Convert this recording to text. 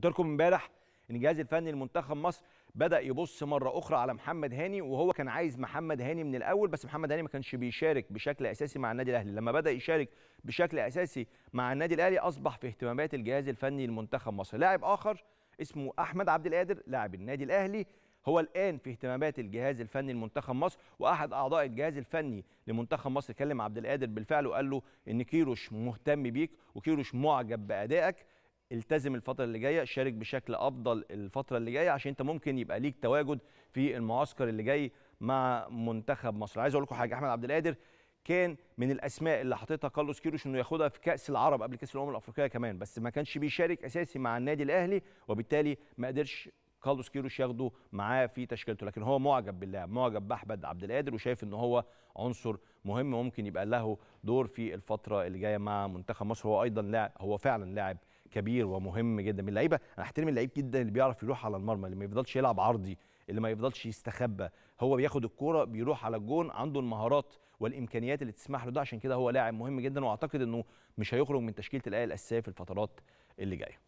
قلت لكم امبارح ان الجهاز الفني لمنتخب مصر بدا يبص مره اخرى على محمد هاني وهو كان عايز محمد هاني من الاول بس محمد هاني ما كانش بيشارك بشكل اساسي مع النادي الاهلي لما بدا يشارك بشكل اساسي مع النادي الاهلي اصبح في اهتمامات الجهاز الفني لمنتخب مصر لاعب اخر اسمه احمد عبد القادر لاعب النادي الاهلي هو الان في اهتمامات الجهاز الفني لمنتخب مصر واحد اعضاء الجهاز الفني لمنتخب مصر كلم عبد القادر بالفعل وقال له ان كيروش مهتم بيك وكيروش معجب بادائك التزم الفتره اللي جايه شارك بشكل افضل الفتره اللي جايه عشان انت ممكن يبقى ليك تواجد في المعسكر اللي جاي مع منتخب مصر عايز اقول لكم حاجه احمد عبد القادر كان من الاسماء اللي حاططها كارلوس كيروش انه ياخدها في كاس العرب قبل كاس الامم الافريقيه كمان بس ما كانش بيشارك اساسي مع النادي الاهلي وبالتالي ما قدرش كارلوس كيروش ياخده معاه في تشكيلته لكن هو معجب باللاعب معجب باحمد عبد القادر وشايف ان هو عنصر مهم ممكن يبقى له دور في الفتره اللي جايه مع منتخب مصر هو ايضا لاعب هو فعلا لاعب كبير ومهم جدا من اللعيبه انا احترم اللعيب جدا اللي بيعرف يروح على المرمى اللي ما يفضلش يلعب عرضي اللي ما يفضلش يستخبى هو بياخد الكوره بيروح على الجون عنده المهارات والامكانيات اللي تسمح له ده عشان كده هو لاعب مهم جدا واعتقد انه مش هيخرج من تشكيله الاهلي الاساسيه في الفترات اللي جايه